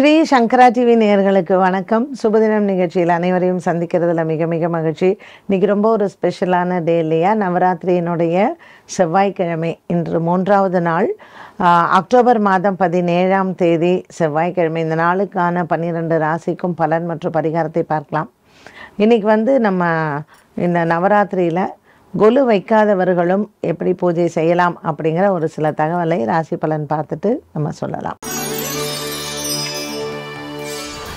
ஸ்ரீ சங்கரா TV நேர்களுக்கு வணக்கம் சுபதினம் நிகழ்ச்சியில் அனைவரையும் சந்திக்கிறதுல மிக மிக மகிழ்ச்சி இன்றைக்கி ரொம்ப ஒரு ஸ்பெஷலான டே இல்லையா நவராத்திரியினுடைய செவ்வாய்க்கிழமை இன்று மூன்றாவது நாள் அக்டோபர் மாதம் பதினேழாம் தேதி செவ்வாய்க்கிழமை இந்த நாளுக்கான பன்னிரெண்டு ராசிக்கும் பலன் மற்றும் பரிகாரத்தை பார்க்கலாம் இன்றைக்கி வந்து நம்ம இந்த நவராத்திரியில் கொலு வைக்காதவர்களும் எப்படி பூஜை செய்யலாம் அப்படிங்கிற ஒரு சில தகவலை ராசி பலன் பார்த்துட்டு நம்ம சொல்லலாம்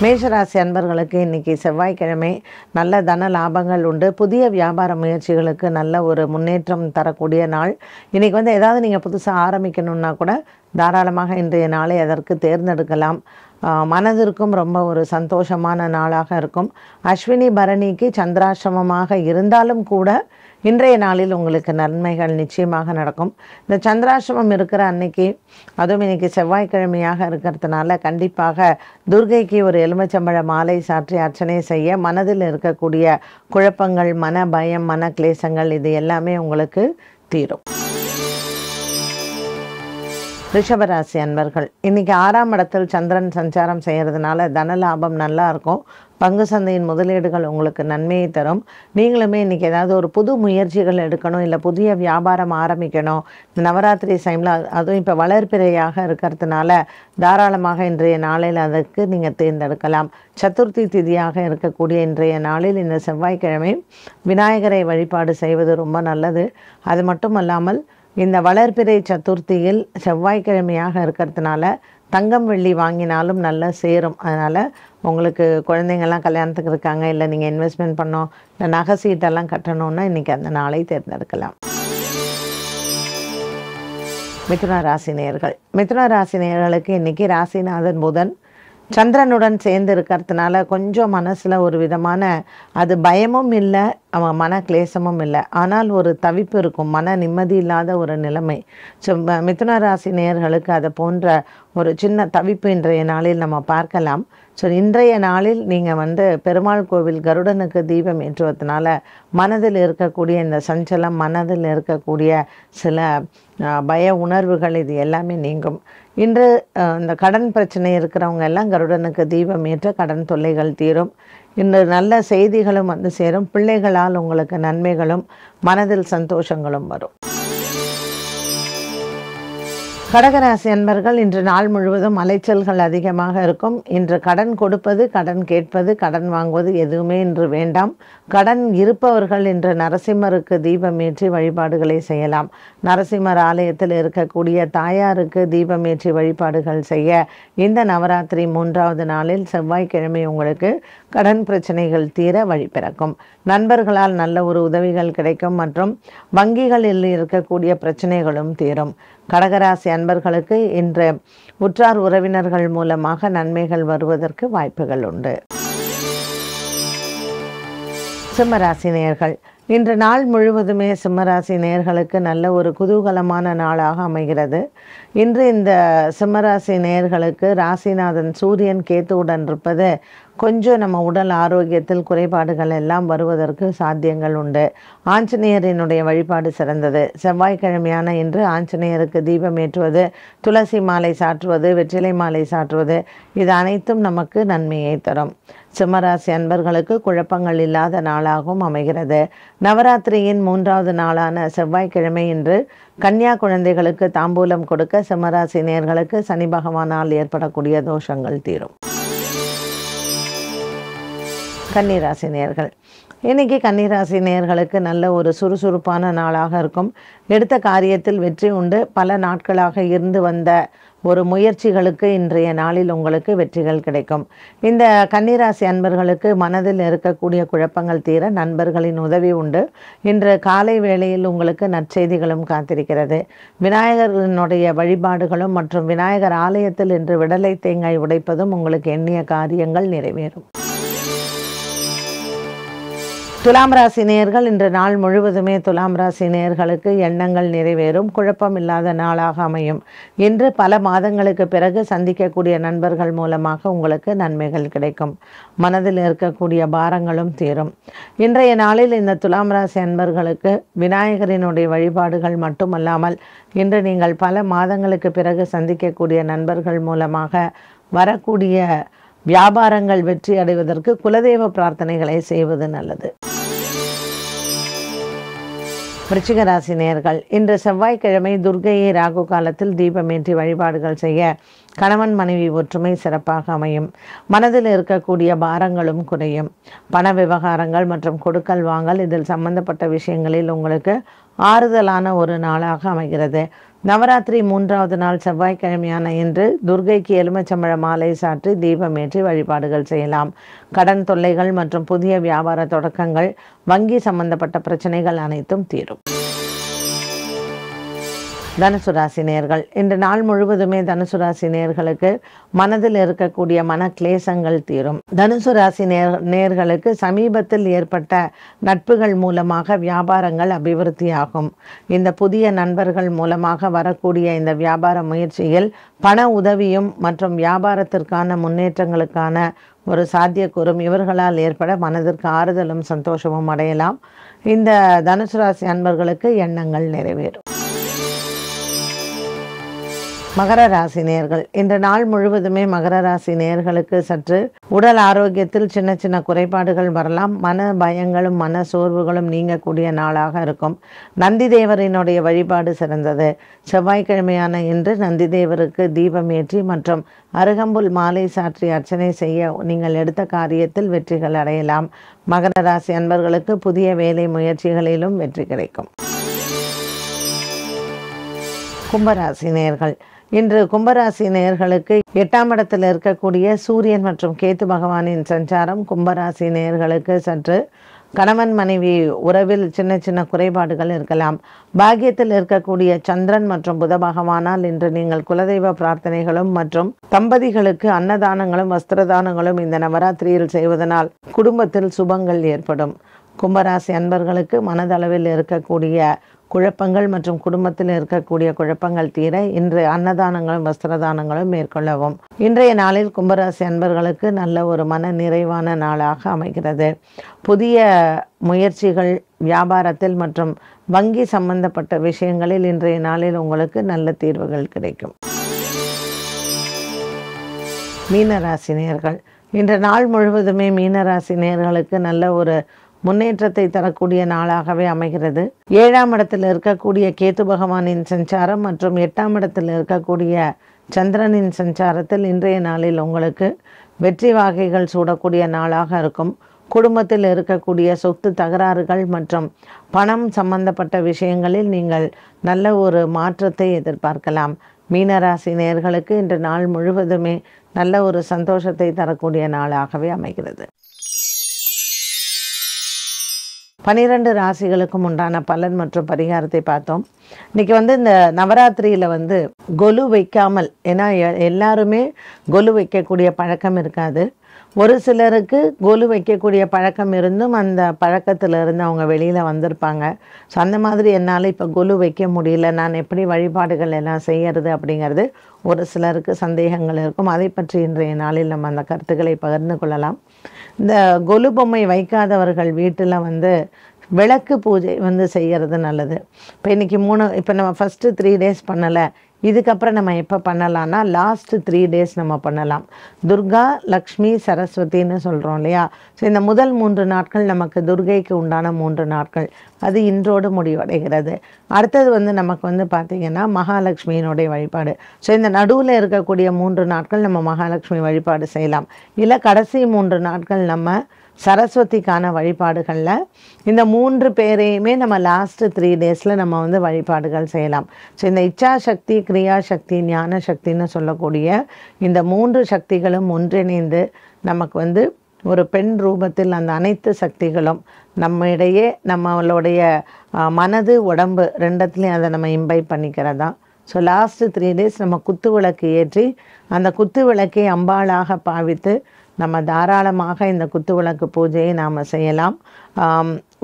மேஷராசி அன்பர்களுக்கு இன்றைக்கி செவ்வாய்க்கிழமை நல்ல தன லாபங்கள் உண்டு புதிய வியாபார முயற்சிகளுக்கு நல்ல ஒரு முன்னேற்றம் தரக்கூடிய நாள் இன்றைக்கி வந்து ஏதாவது நீங்கள் புதுசாக ஆரம்பிக்கணுன்னா கூட தாராளமாக இன்றைய நாளை அதற்கு தேர்ந்தெடுக்கலாம் மனதிற்கும் ரொம்ப ஒரு சந்தோஷமான நாளாக இருக்கும் அஸ்வினி பரணிக்கு சந்திராசிரமமாக இருந்தாலும் கூட இன்றைய நாளில் உங்களுக்கு நன்மைகள் நிச்சயமாக நடக்கும் இந்த சந்திராசிரமம் இருக்கிற அன்னைக்கு அதுவும் இன்றைக்கி செவ்வாய்க்கிழமையாக இருக்கிறதுனால கண்டிப்பாக துர்கைக்கு ஒரு எலுமிச்சம்பழ மாலை சாற்றி அர்ச்சனை செய்ய மனதில் இருக்கக்கூடிய குழப்பங்கள் மன பயம் மன கிளேசங்கள் இது எல்லாமே உங்களுக்கு தீரும் ரிஷபராசி அன்பர்கள் இன்றைக்கி ஆறாம் இடத்தில் சந்திரன் சஞ்சாரம் செய்கிறதுனால தன லாபம் நல்லா இருக்கும் பங்கு சந்தையின் முதலீடுகள் உங்களுக்கு நன்மையை தரும் நீங்களுமே இன்றைக்கி ஏதாவது ஒரு புது முயற்சிகள் எடுக்கணும் இல்லை புதிய வியாபாரம் ஆரம்பிக்கணும் நவராத்திரி டைமில் அதுவும் இப்போ வளர்ப்பிறையாக இருக்கிறதுனால தாராளமாக இன்றைய நாளில் அதற்கு நீங்கள் தேர்ந்தெடுக்கலாம் சதுர்த்தி திதியாக இருக்கக்கூடிய இன்றைய நாளில் இந்த செவ்வாய்க்கிழமை விநாயகரை வழிபாடு செய்வது ரொம்ப நல்லது அது மட்டும் அல்லாமல் இந்த வளர்பிறை சதுர்த்தியில் செவ்வாய்க்கிழமையாக இருக்கிறதுனால தங்கம் வெள்ளி வாங்கினாலும் நல்லா சேரும் அதனால் உங்களுக்கு குழந்தைங்கள்லாம் கல்யாணத்துக்கு இருக்காங்க இல்லை நீங்கள் இன்வெஸ்ட்மெண்ட் பண்ணோம் இல்லை நகை சீட்டெல்லாம் கட்டணும்னா இன்றைக்கி அந்த நாளை தேர்ந்தெடுக்கலாம் மிதுன ராசி நேர்கள் மிதுன ராசி இன்றைக்கி ராசிநாதன் புதன் சந்திரனுடன் சேர்ந்து இருக்கிறதுனால கொஞ்சம் மனசில் ஒரு விதமான அது பயமும் இல்லை அவன் மன கிளேசமும் இல்லை ஆனால் ஒரு தவிப்பு இருக்கும் மன நிம்மதி இல்லாத ஒரு நிலைமை ஸோ மிதுன ராசி நேயர்களுக்கு அதை போன்ற ஒரு சின்ன தவிப்பு இன்றைய நாளில் நம்ம பார்க்கலாம் ஸோ இன்றைய நாளில் நீங்கள் வந்து பெருமாள் கோவில் கருடனுக்கு தீபம் ஏற்றுவதனால மனதில் இருக்கக்கூடிய இந்த சஞ்சலம் மனதில் இருக்கக்கூடிய சில பய உணர்வுகள் இது எல்லாமே நீங்கும் இன்று இந்த கடன் பிரச்சனை இருக்கிறவங்க எல்லாம் கருடனுக்கு தீபம் ஏற்ற கடன் தொல்லைகள் தீரும் இன்று நல்ல செய்திகளும் வந்து சேரும் பிள்ளைகளால் உங்களுக்கு நன்மைகளும் மனதில் சந்தோஷங்களும் வரும் கடகராசி அன்பர்கள் இன்று நாள் முழுவதும் அலைச்சல்கள் அதிகமாக இருக்கும் இன்று கடன் கொடுப்பது கடன் கேட்பது கடன் வாங்குவது எதுவுமே இன்று வேண்டாம் கடன் இருப்பவர்கள் இன்று நரசிம்மருக்கு தீபமேற்றி வழிபாடுகளை செய்யலாம் நரசிம்மர் ஆலயத்தில் இருக்கக்கூடிய தாயாருக்கு தீபமேற்றி வழிபாடுகள் செய்ய இந்த நவராத்திரி மூன்றாவது நாளில் செவ்வாய்க்கிழமை உங்களுக்கு கடன் பிரச்சனைகள் தீர வழி பிறக்கும் நண்பர்களால் நல்ல ஒரு உதவிகள் கிடைக்கும் மற்றும் வங்கிகளில் இருக்கக்கூடிய பிரச்சனைகளும் தீரும் கடகராசி நண்பர்களுக்கு இன்று உற்றார் உறவினர்கள் மூலமாக நன்மைகள் வருவதற்கு வாய்ப்புகள் உண்டு சிம்மராசினியர்கள் இன்று நாள் முழுவதுமே சிம்மராசி நேர்களுக்கு நல்ல ஒரு குதூகலமான நாளாக அமைகிறது இன்று இந்த சிம்மராசி நேர்களுக்கு ராசிநாதன் சூரியன் கேத்துவுடன் இருப்பது கொஞ்சம் நம்ம உடல் ஆரோக்கியத்தில் குறைபாடுகள் எல்லாம் வருவதற்கு சாத்தியங்கள் உண்டு ஆஞ்சநேயரினுடைய வழிபாடு சிறந்தது செவ்வாய்க்கிழமையான இன்று ஆஞ்சநேயருக்கு தீபம் ஏற்றுவது துளசி மாலை சாற்றுவது வெற்றிலை மாலை சாற்றுவது இது அனைத்தும் நமக்கு நன்மையை தரும் சிம்மராசி அன்பர்களுக்கு குழப்பங்கள் இல்லாத நாளாகவும் அமைகிறது நவராத்திரியின் மூன்றாவது நாளான செவ்வாய்க்கிழமை இன்று கன்னியா குழந்தைகளுக்கு தாம்பூலம் கொடுக்க சிம்மராசி நேர்களுக்கு சனி பகவானால் ஏற்படக்கூடிய தோஷங்கள் தீரும் கன்னிராசி நேர்கள் இன்றைக்கி கன்னிராசி நேர்களுக்கு நல்ல ஒரு சுறுசுறுப்பான நாளாக இருக்கும் எடுத்த காரியத்தில் வெற்றி உண்டு பல நாட்களாக இருந்து வந்த ஒரு முயற்சிகளுக்கு இன்றைய நாளில் உங்களுக்கு வெற்றிகள் கிடைக்கும் இந்த கன்னிராசி அன்பர்களுக்கு மனதில் இருக்கக்கூடிய குழப்பங்கள் தீர நண்பர்களின் உதவி உண்டு இன்று காலை வேளையில் உங்களுக்கு நற்செய்திகளும் காத்திருக்கிறது விநாயகரினுடைய வழிபாடுகளும் மற்றும் விநாயகர் ஆலயத்தில் இன்று விடலை தேங்காய் உடைப்பதும் உங்களுக்கு எண்ணிய காரியங்கள் நிறைவேறும் துலாம் ராசி நேர்கள் இன்று நாள் முழுவதுமே துலாம் ராசி நேர்களுக்கு எண்ணங்கள் நிறைவேறும் குழப்பம் இல்லாத நாளாக அமையும் இன்று பல மாதங்களுக்கு பிறகு சந்திக்கக்கூடிய நண்பர்கள் மூலமாக உங்களுக்கு நன்மைகள் கிடைக்கும் மனதில் இருக்கக்கூடிய பாரங்களும் தீரும் இன்றைய நாளில் இந்த துலாம் ராசி அன்பர்களுக்கு விநாயகரினுடைய வழிபாடுகள் மட்டுமல்லாமல் இன்று நீங்கள் பல மாதங்களுக்கு பிறகு சந்திக்கக்கூடிய நண்பர்கள் மூலமாக வரக்கூடிய வியாபாரங்கள் வெற்றி அடைவதற்கு குலதெய்வ பிரார்த்தனைகளை செய்வது நல்லது விருச்சிகராசி நேர்கள் இன்று செவ்வாய்க்கிழமை துர்கையை ராகு காலத்தில் தீபமேற்றி வழிபாடுகள் செய்ய கணவன் மனைவி ஒற்றுமை சிறப்பாக அமையும் மனதில் இருக்கக்கூடிய பாரங்களும் குறையும் பண விவகாரங்கள் மற்றும் கொடுக்கல் வாங்கல் இதில் சம்பந்தப்பட்ட விஷயங்களில் உங்களுக்கு ஆறுதலான ஒரு நாளாக அமைகிறது நவராத்திரி மூன்றாவது நாள் செவ்வாய்க்கிழமையான இன்று துர்கைக்கு எலுமச்சம்பழ மாலை சாற்றி தீபமேற்றி வழிபாடுகள் செய்யலாம் கடன் தொல்லைகள் மற்றும் புதிய வியாபார தொடக்கங்கள் வங்கி சம்பந்தப்பட்ட பிரச்சனைகள் அனைத்தும் தீரும் தனுசுராசி நேர்கள் இன்று நாள் முழுவதுமே தனுசு ராசி நேர்களுக்கு மனதில் இருக்கக்கூடிய மன கிளேசங்கள் தீரும் தனுசு ராசி நேர் நேர்களுக்கு சமீபத்தில் ஏற்பட்ட நட்புகள் மூலமாக வியாபாரங்கள் அபிவிருத்தியாகும் இந்த புதிய நண்பர்கள் மூலமாக வரக்கூடிய இந்த வியாபார முயற்சியில் பண உதவியும் மற்றும் வியாபாரத்திற்கான முன்னேற்றங்களுக்கான ஒரு சாத்தியக்கூறும் இவர்களால் ஏற்பட மனதிற்கு ஆறுதலும் சந்தோஷமும் அடையலாம் இந்த தனுசு ராசி அன்பர்களுக்கு எண்ணங்கள் நிறைவேறும் மகர ராசி நேர்கள் இந்த நாள் முழுவதுமே மகர ராசி நேர்களுக்கு சற்று உடல் ஆரோக்கியத்தில் சின்ன சின்ன குறைபாடுகள் வரலாம் மன பயங்களும் மன சோர்வுகளும் நீங்கக்கூடிய நாளாக இருக்கும் நந்தி தேவரினுடைய வழிபாடு சிறந்தது செவ்வாய்க்கிழமையான இன்று நந்தி தேவருக்கு தீபம் ஏற்றி மற்றும் அருகம்புல் மாலை சாற்றி அர்ச்சனை செய்ய நீங்கள் எடுத்த காரியத்தில் வெற்றிகள் அடையலாம் மகர ராசி அன்பர்களுக்கு புதிய வேலை முயற்சிகளிலும் வெற்றி கிடைக்கும் கும்பராசி நேர்கள் இன்று கும்பராசி நேயர்களுக்கு எட்டாம் இடத்தில் இருக்கக்கூடிய சூரியன் மற்றும் கேத்து பகவானின் சஞ்சாரம் கும்பராசி நேயர்களுக்கு சற்று கணவன் மனைவி உறவில் சின்ன சின்ன குறைபாடுகள் இருக்கலாம் பாக்கியத்தில் இருக்கக்கூடிய சந்திரன் மற்றும் புத பகவானால் இன்று நீங்கள் குலதெய்வ பிரார்த்தனைகளும் மற்றும் தம்பதிகளுக்கு அன்னதானங்களும் வஸ்திரதானங்களும் இந்த நவராத்திரியில் செய்வதனால் குடும்பத்தில் சுபங்கள் ஏற்படும் கும்பராசி அன்பர்களுக்கு மனதளவில் இருக்கக்கூடிய குழப்பங்கள் மற்றும் குடும்பத்தில் இருக்கக்கூடிய குழப்பங்கள் தீர இன்று அன்னதானங்களும் வஸ்திரதானங்களும் மேற்கொள்ளவும் இன்றைய நாளில் கும்பராசி அன்பர்களுக்கு நல்ல ஒரு மன நிறைவான நாளாக அமைகிறது புதிய முயற்சிகள் வியாபாரத்தில் மற்றும் வங்கி சம்பந்தப்பட்ட விஷயங்களில் இன்றைய நாளில் உங்களுக்கு நல்ல தீர்வுகள் கிடைக்கும் மீனராசி நேர்கள் இன்று நாள் முழுவதுமே மீனராசி நேர்களுக்கு நல்ல ஒரு முன்னேற்றத்தை தரக்கூடிய நாளாகவே அமைகிறது ஏழாம் இடத்தில் இருக்கக்கூடிய கேத்து பகவானின் சஞ்சாரம் மற்றும் எட்டாம் இடத்தில் இருக்கக்கூடிய சந்திரனின் சஞ்சாரத்தில் இன்றைய நாளில் உங்களுக்கு வெற்றி வாகைகள் சூடக்கூடிய நாளாக இருக்கும் குடும்பத்தில் இருக்கக்கூடிய சொத்து தகராறுகள் மற்றும் பணம் சம்பந்தப்பட்ட விஷயங்களில் நீங்கள் நல்ல ஒரு மாற்றத்தை எதிர்பார்க்கலாம் மீனராசி நேர்களுக்கு இன்று நாள் முழுவதுமே நல்ல ஒரு சந்தோஷத்தை தரக்கூடிய நாளாகவே அமைகிறது பனிரெண்டு ராசிகளுக்கும் உண்டான பலன் மற்றும் பரிகாரத்தை பார்த்தோம் இன்றைக்கி வந்து இந்த நவராத்திரியில் வந்து கொலு வைக்காமல் ஏன்னா எல்லாருமே கொலு வைக்கக்கூடிய பழக்கம் இருக்காது ஒரு சிலருக்கு கோலு வைக்கக்கூடிய பழக்கம் இருந்தும் அந்த பழக்கத்தில் இருந்து அவங்க வெளியில் வந்திருப்பாங்க ஸோ அந்த மாதிரி என்னால் இப்போ கோலு வைக்க முடியல நான் எப்படி வழிபாடுகள் எல்லாம் செய்கிறது அப்படிங்கிறது ஒரு சிலருக்கு சந்தேகங்கள் இருக்கும் அதை பற்றி இன்றைய நாளில் நம்ம அந்த கருத்துக்களை பகிர்ந்து கொள்ளலாம் இந்த கொலு பொம்மை வைக்காதவர்கள் வீட்டில் வந்து விளக்கு பூஜை வந்து செய்கிறது நல்லது இப்போ இன்றைக்கி மூணு இப்போ நம்ம ஃபஸ்ட்டு த்ரீ டேஸ் பண்ணலை இதுக்கப்புறம் நம்ம எப்போ பண்ணலான்னா லாஸ்ட் த்ரீ டேஸ் நம்ம பண்ணலாம் துர்கா லக்ஷ்மி சரஸ்வதின்னு சொல்கிறோம் இல்லையா ஸோ இந்த முதல் மூன்று நாட்கள் நமக்கு துர்கைக்கு உண்டான மூன்று நாட்கள் அது இன்றோடு முடிவடைகிறது அடுத்தது வந்து நமக்கு வந்து பார்த்திங்கன்னா மகாலட்சுமியினுடைய வழிபாடு ஸோ இந்த நடுவில் இருக்கக்கூடிய மூன்று நாட்கள் நம்ம மகாலட்சுமி வழிபாடு செய்யலாம் இல்லை கடைசி மூன்று நாட்கள் நம்ம சரஸ்வதிக்கான வழிபாடுகளில் இந்த மூன்று பேரையுமே நம்ம லாஸ்ட்டு த்ரீ டேஸில் நம்ம வந்து வழிபாடுகள் செய்யலாம் ஸோ இந்த இச்சா சக்தி கிரியா சக்தி ஞான சக்தின்னு சொல்லக்கூடிய இந்த மூன்று சக்திகளும் ஒன்றிணைந்து நமக்கு வந்து ஒரு பெண் ரூபத்தில் அந்த அனைத்து சக்திகளும் நம்மிடையே நம்மளுடைய மனது உடம்பு ரெண்டத்துலேயும் அதை நம்ம இம்பை பண்ணிக்கிறதா ஸோ லாஸ்ட்டு த்ரீ டேஸ் நம்ம குத்து விளக்கு ஏற்றி அந்த குத்து விளக்கை அம்பாளாக பாவித்து நம்ம தாராளமாக இந்த குத்து விளக்கு பூஜையை நாம் செய்யலாம்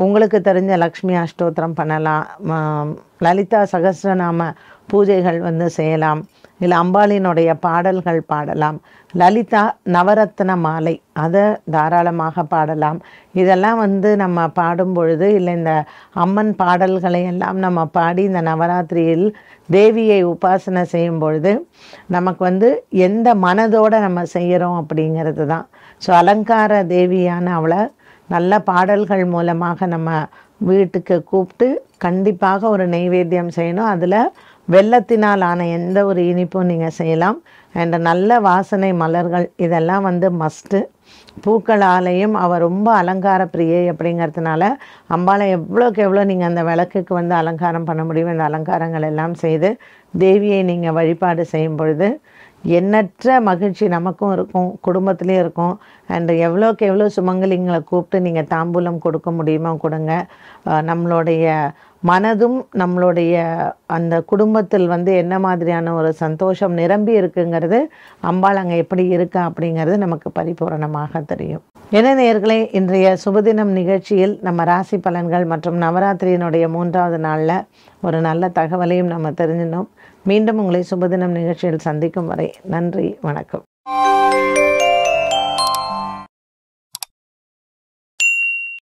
உங்களுக்கு தெரிஞ்ச லக்ஷ்மி அஷ்டோத்திரம் பண்ணலாம் லலிதா சகசிரநாம பூஜைகள் வந்து செய்யலாம் இல்லை அம்பாளினுடைய பாடல்கள் பாடலாம் லலிதா நவரத்ன மாலை அதை தாராளமாக பாடலாம் இதெல்லாம் வந்து நம்ம பாடும் பொழுது இல்லை இந்த அம்மன் பாடல்களை எல்லாம் நம்ம பாடி இந்த நவராத்திரியில் தேவியை உபாசனை செய்யும் பொழுது நமக்கு வந்து எந்த மனதோடு நம்ம செய்கிறோம் அப்படிங்கிறது தான் ஸோ அலங்கார தேவியான அவளை நல்ல பாடல்கள் மூலமாக நம்ம வீட்டுக்கு கூப்பிட்டு கண்டிப்பாக ஒரு நெய்வேத்தியம் செய்யணும் அதில் வெள்ளத்தினால் ஆன எந்த ஒரு இனிப்பும் நீங்கள் செய்யலாம் அண்ட் நல்ல வாசனை மலர்கள் இதெல்லாம் வந்து மஸ்ட்டு பூக்களாலேயும் அவள் ரொம்ப அலங்கார பிரியை அப்படிங்கிறதுனால அம்பாளை எவ்வளோக்கு எவ்வளோ நீங்கள் அந்த விளக்குக்கு வந்து அலங்காரம் பண்ண முடியும் அந்த அலங்காரங்கள் எல்லாம் செய்து தேவியை நீங்கள் வழிபாடு செய்யும் பொழுது எண்ணற்ற மகிழ்ச்சி நமக்கும் இருக்கும் குடும்பத்துலேயும் இருக்கும் அண்ட் எவ்வளோக்கு எவ்வளோ சுமங்கலிங்களை கூப்பிட்டு நீங்கள் தாம்பூலம் கொடுக்க முடியுமோ கொடுங்க நம்மளுடைய மனதும் நம்மளுடைய அந்த குடும்பத்தில் வந்து என்ன மாதிரியான ஒரு சந்தோஷம் நிரம்பி இருக்குங்கிறது அம்பாள் அங்கே எப்படி இருக்கா அப்படிங்கிறது நமக்கு பரிபூரணமாக தெரியும் என்ன நேர்களே இன்றைய சுபதினம் நிகழ்ச்சியில் நம்ம ராசி பலன்கள் மற்றும் நவராத்திரியினுடைய மூன்றாவது நாளில் ஒரு நல்ல தகவலையும் நம்ம தெரிஞ்சினோம் மீண்டும் உங்களை சுபதினம் நிகழ்ச்சியில் சந்திக்கும் வரை நன்றி வணக்கம்